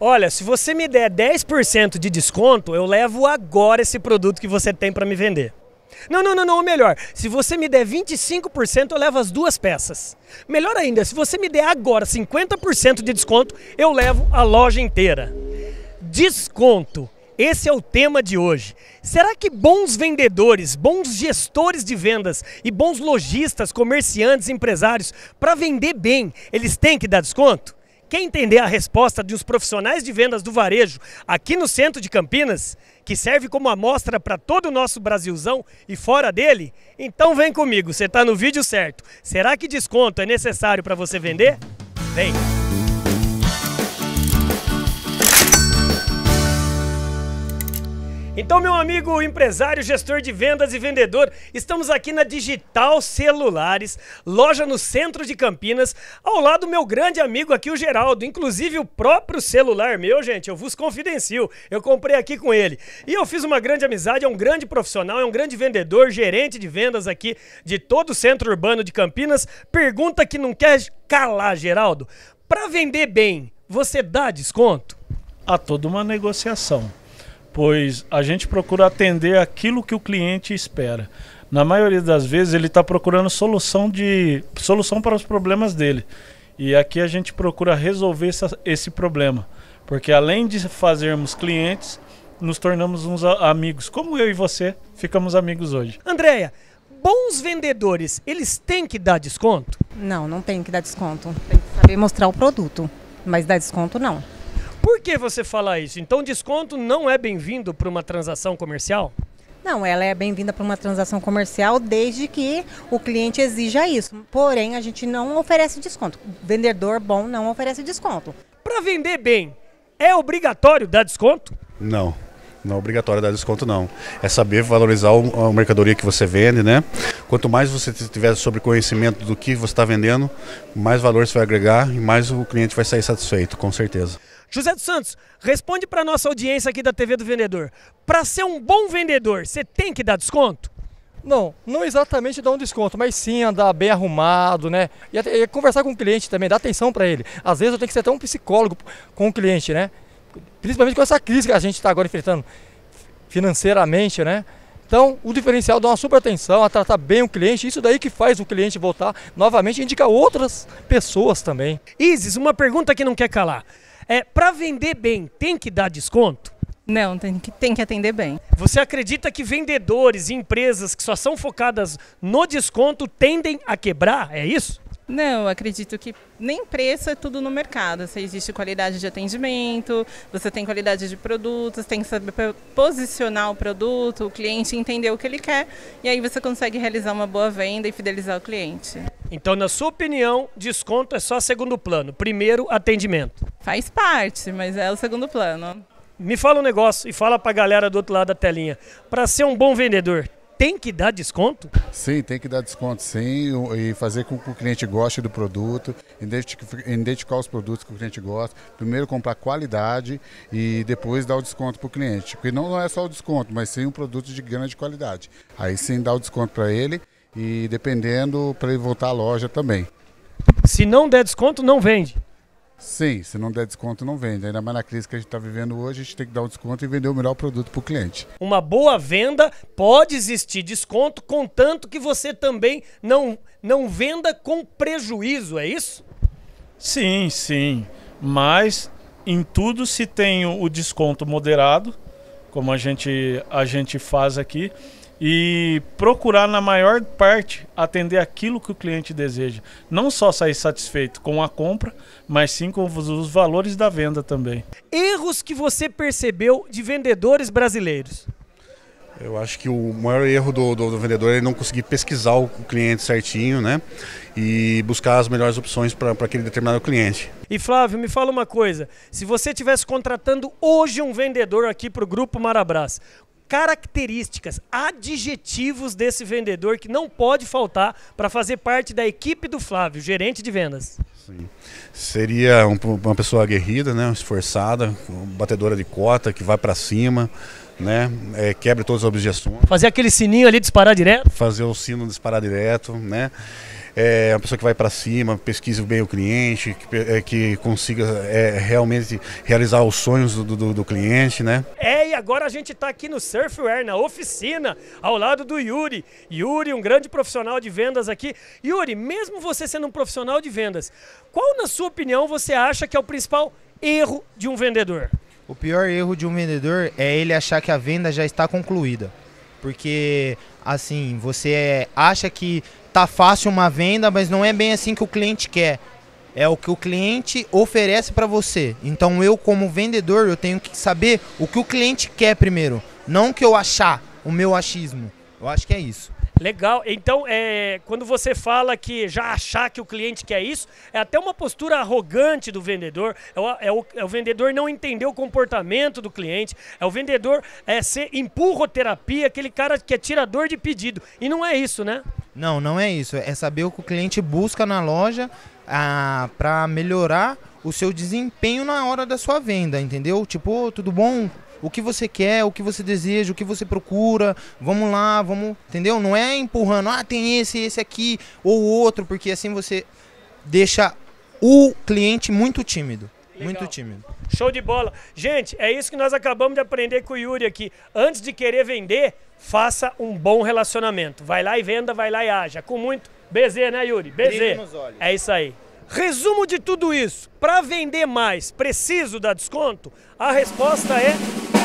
Olha, se você me der 10% de desconto, eu levo agora esse produto que você tem para me vender. Não, não, não, não, melhor. Se você me der 25%, eu levo as duas peças. Melhor ainda, se você me der agora 50% de desconto, eu levo a loja inteira. Desconto. Esse é o tema de hoje. Será que bons vendedores, bons gestores de vendas e bons lojistas, comerciantes, empresários, para vender bem, eles têm que dar desconto? Quer entender a resposta de uns profissionais de vendas do varejo aqui no centro de Campinas, que serve como amostra para todo o nosso Brasilzão e fora dele? Então vem comigo, você está no vídeo certo. Será que desconto é necessário para você vender? Vem! Então, meu amigo empresário, gestor de vendas e vendedor, estamos aqui na Digital Celulares, loja no centro de Campinas, ao lado do meu grande amigo aqui, o Geraldo. Inclusive, o próprio celular meu, gente, eu vos confidencio, eu comprei aqui com ele. E eu fiz uma grande amizade, é um grande profissional, é um grande vendedor, gerente de vendas aqui de todo o centro urbano de Campinas. Pergunta que não quer calar, Geraldo. Para vender bem, você dá desconto? A toda uma negociação pois a gente procura atender aquilo que o cliente espera. Na maioria das vezes ele está procurando solução de solução para os problemas dele. E aqui a gente procura resolver essa, esse problema, porque além de fazermos clientes, nos tornamos uns amigos, como eu e você ficamos amigos hoje. Andreia, bons vendedores, eles têm que dar desconto? Não, não tem que dar desconto. Tem que saber mostrar o produto, mas dar desconto não. Por que você fala isso? Então, desconto não é bem-vindo para uma transação comercial? Não, ela é bem-vinda para uma transação comercial desde que o cliente exija isso. Porém, a gente não oferece desconto. vendedor bom não oferece desconto. Para vender bem, é obrigatório dar desconto? Não. Não é obrigatório dar desconto, não. É saber valorizar a mercadoria que você vende, né? Quanto mais você tiver sobre conhecimento do que você está vendendo, mais valor você vai agregar e mais o cliente vai sair satisfeito, com certeza. José dos Santos, responde para nossa audiência aqui da TV do Vendedor. Para ser um bom vendedor, você tem que dar desconto? Não, não exatamente dar um desconto, mas sim andar bem arrumado, né? E, até, e conversar com o cliente também, dar atenção para ele. Às vezes eu tenho que ser até um psicólogo com o cliente, né? Principalmente com essa crise que a gente está agora enfrentando financeiramente, né? Então, o diferencial é dar uma super atenção, a tratar bem o cliente, isso daí que faz o cliente voltar novamente e indicar outras pessoas também. Isis, uma pergunta que não quer calar. É, para vender bem, tem que dar desconto? Não, tem que, tem que atender bem. Você acredita que vendedores e empresas que só são focadas no desconto tendem a quebrar? É isso? Não, acredito que nem preço é tudo no mercado. Se existe qualidade de atendimento, você tem qualidade de produtos, tem que saber posicionar o produto, o cliente entender o que ele quer, e aí você consegue realizar uma boa venda e fidelizar o cliente. Então, na sua opinião, desconto é só segundo plano. Primeiro, atendimento. Faz parte, mas é o segundo plano. Me fala um negócio e fala pra galera do outro lado da telinha. Para ser um bom vendedor, tem que dar desconto? Sim, tem que dar desconto sim e fazer com que o cliente goste do produto, identificar os produtos que o cliente gosta, primeiro comprar qualidade e depois dar o desconto para o cliente. Porque não é só o desconto, mas sim um produto de grande qualidade. Aí sim dá o desconto para ele e dependendo para ele voltar à loja também. Se não der desconto, não vende. Sim, se não der desconto, não vende. Ainda mais na crise que a gente está vivendo hoje, a gente tem que dar o um desconto e vender o melhor produto para o cliente. Uma boa venda pode existir desconto, contanto que você também não, não venda com prejuízo, é isso? Sim, sim. Mas em tudo se tem o desconto moderado, como a gente, a gente faz aqui e procurar na maior parte atender aquilo que o cliente deseja. Não só sair satisfeito com a compra, mas sim com os valores da venda também. Erros que você percebeu de vendedores brasileiros? Eu acho que o maior erro do, do, do vendedor é não conseguir pesquisar o cliente certinho, né? E buscar as melhores opções para aquele determinado cliente. E Flávio, me fala uma coisa: se você estivesse contratando hoje um vendedor aqui para o Grupo Marabras, características, adjetivos desse vendedor que não pode faltar para fazer parte da equipe do Flávio, gerente de vendas? Sim. Seria uma pessoa aguerrida, né, esforçada, batedora de cota, que vai para cima, né, é, quebra todas as objeções. Fazer aquele sininho ali disparar direto? Fazer o sino disparar direto, né? é uma pessoa que vai para cima, pesquise bem o cliente, que, é, que consiga é, realmente realizar os sonhos do, do, do, cliente, né? É, e agora a gente está aqui no Surfware, na oficina, ao lado do Yuri. Yuri, um grande profissional de vendas aqui. Yuri, mesmo você sendo um profissional de vendas, qual, na sua opinião, você acha que é o principal erro de um vendedor? O pior erro de um vendedor é ele achar que a venda já está concluída. Porque, assim, você acha que tá fácil uma venda, mas não é bem assim que o cliente quer. É o que o cliente oferece para você. Então eu como vendedor, eu tenho que saber o que o cliente quer primeiro, não o que eu achar, o meu achismo. Eu acho que é isso. Legal. Então, é, quando você fala que já achar que o cliente quer isso, é até uma postura arrogante do vendedor. É o, é o, é o vendedor não entender o comportamento do cliente. É o vendedor é, ser empurroterapia, aquele cara que é tirador de pedido. E não é isso, né? Não, não é isso. É saber o que o cliente busca na loja ah, para melhorar o seu desempenho na hora da sua venda, entendeu? Tipo, tudo bom? O que você quer, o que você deseja, o que você procura, vamos lá, vamos. Entendeu? Não é empurrando, ah, tem esse, esse aqui, ou outro, porque assim você deixa o cliente muito tímido. Muito tímido. Show de bola. Gente, é isso que nós acabamos de aprender com o Yuri aqui. Antes de querer vender, faça um bom relacionamento. Vai lá e venda, vai lá e haja. Com muito BZ, né, Yuri? BZ. É isso aí. Resumo de tudo isso. Para vender mais, preciso dar desconto? A resposta é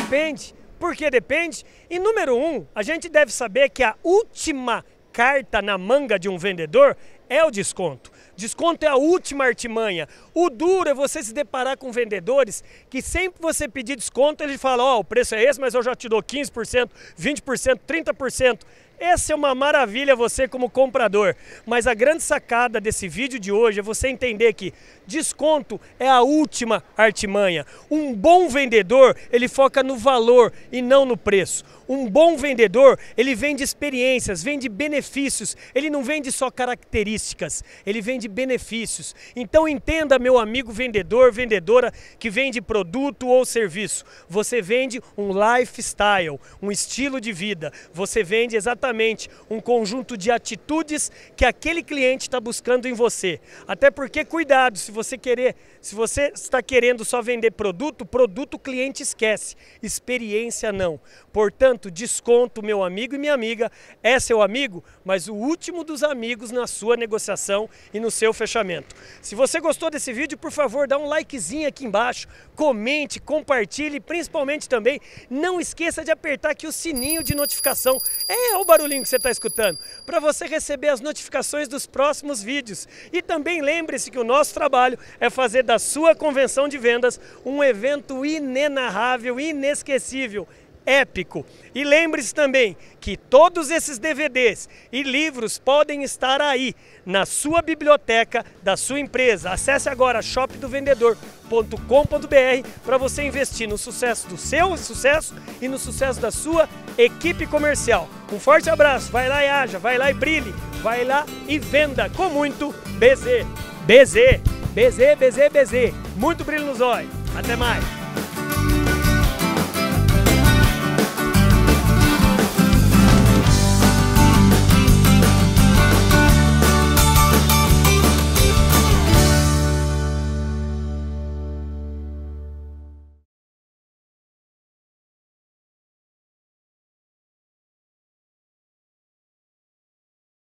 depende. Por que depende? E número um, a gente deve saber que a última carta na manga de um vendedor é o desconto. Desconto é a última artimanha. O duro é você se deparar com vendedores que sempre você pedir desconto, ele fala: Ó, oh, o preço é esse, mas eu já te dou 15%, 20%, 30%. Essa é uma maravilha você como comprador, mas a grande sacada desse vídeo de hoje é você entender que desconto é a última artimanha. Um bom vendedor, ele foca no valor e não no preço. Um bom vendedor, ele vende experiências, vende benefícios, ele não vende só características, ele vende benefícios. Então entenda, meu amigo vendedor, vendedora que vende produto ou serviço, você vende um lifestyle, um estilo de vida, você vende exatamente exatamente um conjunto de atitudes que aquele cliente está buscando em você. Até porque, cuidado, se você querer, se você está querendo só vender produto, produto o cliente esquece, experiência não. Portanto, desconto, meu amigo e minha amiga, é seu amigo, mas o último dos amigos na sua negociação e no seu fechamento. Se você gostou desse vídeo, por favor, dá um likezinho aqui embaixo, comente, compartilhe, principalmente também, não esqueça de apertar aqui o sininho de notificação. É, o barulhinho que você está escutando, para você receber as notificações dos próximos vídeos. E também lembre-se que o nosso trabalho é fazer da sua convenção de vendas um evento inenarrável, inesquecível épico. E lembre-se também que todos esses DVDs e livros podem estar aí na sua biblioteca da sua empresa. Acesse agora shopdovendedor.com.br para você investir no sucesso do seu sucesso e no sucesso da sua equipe comercial. Um forte abraço, vai lá e haja, vai lá e brilhe, vai lá e venda com muito BZ. BZ, BZ, BZ, BZ. Muito brilho nos olhos. Até mais.